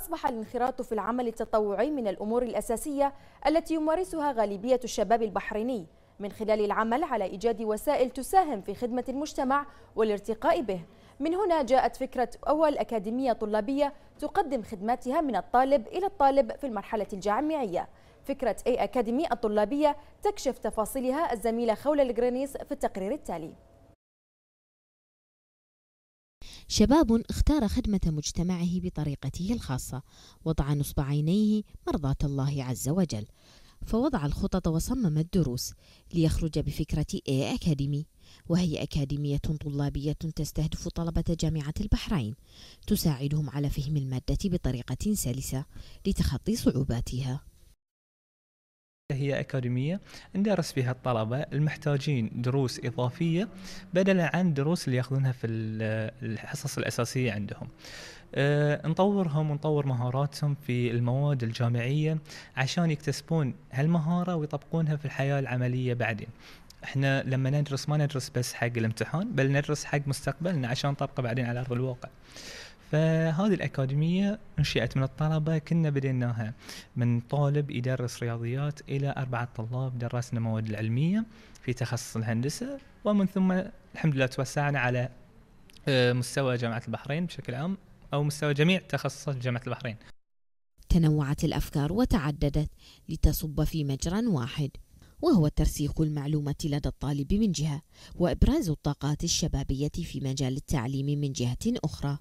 أصبح الانخراط في العمل التطوعي من الأمور الأساسية التي يمارسها غالبية الشباب البحريني من خلال العمل على إيجاد وسائل تساهم في خدمة المجتمع والارتقاء به من هنا جاءت فكرة أول أكاديمية طلابية تقدم خدماتها من الطالب إلى الطالب في المرحلة الجامعية فكرة أي أكاديمية الطلابية تكشف تفاصيلها الزميلة خولة الجرينيس في التقرير التالي شباب اختار خدمة مجتمعه بطريقته الخاصة وضع نصب عينيه مرضاة الله عز وجل فوضع الخطط وصمم الدروس ليخرج بفكرة A أكاديمي وهي أكاديمية طلابية تستهدف طلبة جامعة البحرين تساعدهم على فهم المادة بطريقة سلسة لتخطي صعوباتها هي أكاديمية ندرس فيها الطلبة المحتاجين دروس إضافية بدلا عن دروس اللي ياخذونها في الحصص الأساسية عندهم أه، نطورهم ونطور مهاراتهم في المواد الجامعية عشان يكتسبون هالمهارة ويطبقونها في الحياة العملية بعدين احنا لما ندرس ما ندرس بس حق الامتحان بل ندرس حق مستقبلنا عشان نطبقه بعدين على ارض الواقع. فهذه الأكاديمية أنشئت من الطلبة كنا بديناها من طالب يدرس رياضيات إلى أربعة طلاب درسنا مواد العلمية في تخصص الهندسة ومن ثم الحمد لله توسعنا على آه، مستوى جامعة البحرين بشكل عام أو مستوى جميع تخصصات جامعة البحرين تنوعت الأفكار وتعددت لتصب في مجرى واحد وهو ترسيخ المعلومة لدى الطالب من جهة وإبراز الطاقات الشبابية في مجال التعليم من جهة أخرى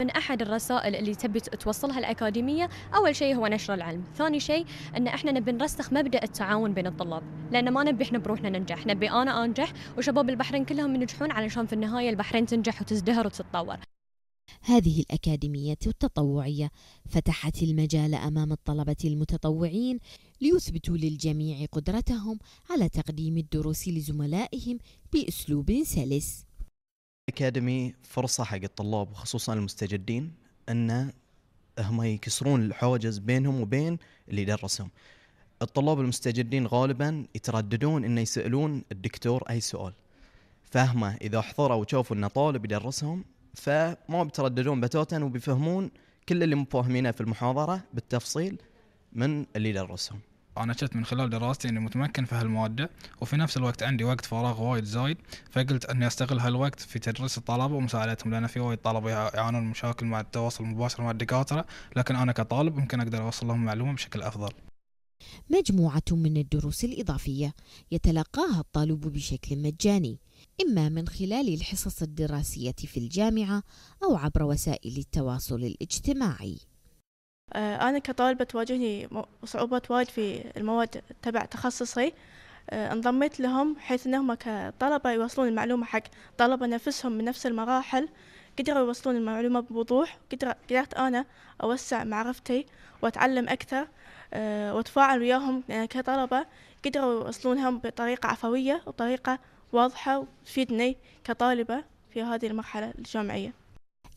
من أحد الرسائل اللي تبي توصلها الأكاديمية أول شيء هو نشر العلم ثاني شيء أن إحنا نبي نرسخ مبدأ التعاون بين الطلاب لأن ما نبي إحنا بروحنا ننجح نبي أنا أنجح وشباب البحرين كلهم ينجحون علشان في النهاية البحرين تنجح وتزدهر وتتطور هذه الأكاديمية التطوعية فتحت المجال أمام الطلبة المتطوعين ليثبتوا للجميع قدرتهم على تقديم الدروس لزملائهم بأسلوب سلس اكاديمي فرصه حق الطلاب وخصوصا المستجدين ان هم يكسرون الحواجز بينهم وبين اللي يدرسهم الطلاب المستجدين غالبا يترددون انه يسالون الدكتور اي سؤال فهمه اذا حضروا وشافوا انه طالب يدرسهم فما بيترددون بتاتا وبيفهمون كل اللي مفاهمينه في المحاضره بالتفصيل من اللي يدرسهم انا شفت من خلال دراستي اني متمكن في هالماده وفي نفس الوقت عندي وقت فراغ وايد زايد فقلت اني استغل هالوقت في تدريس الطلبه ومساعدتهم لان في وايد طلبه يعانون من مشاكل مع التواصل المباشر مع الدكاتره لكن انا كطالب ممكن اقدر اوصل لهم معلومه بشكل افضل مجموعة من الدروس الإضافية يتلقاها الطالب بشكل مجاني إما من خلال الحصص الدراسية في الجامعة أو عبر وسائل التواصل الاجتماعي آه، أنا كطالبة تواجهني صعوبات وايد في المواد تبع تخصصي آه، انضميت لهم حيث أنهم كطلبة يوصلون المعلومة حق طلبة نفسهم من نفس المراحل قدروا يوصلون المعلومة بوضوح قدرت أنا أوسع معرفتي وأتعلم أكثر آه، وأتفاعل وياهم يعني كطلبة قدروا يوصلونها بطريقة عفوية وطريقة واضحة وتفيدني كطالبة في هذه المرحلة الجامعية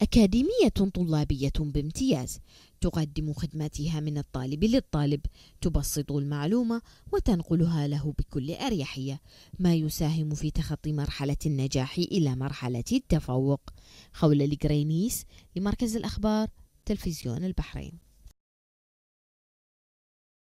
أكاديمية طلابية بامتياز تقدم خدماتها من الطالب للطالب تبسط المعلومة وتنقلها له بكل أريحية ما يساهم في تخطي مرحلة النجاح إلى مرحلة التفوق خولة لجرينيس لمركز الأخبار تلفزيون البحرين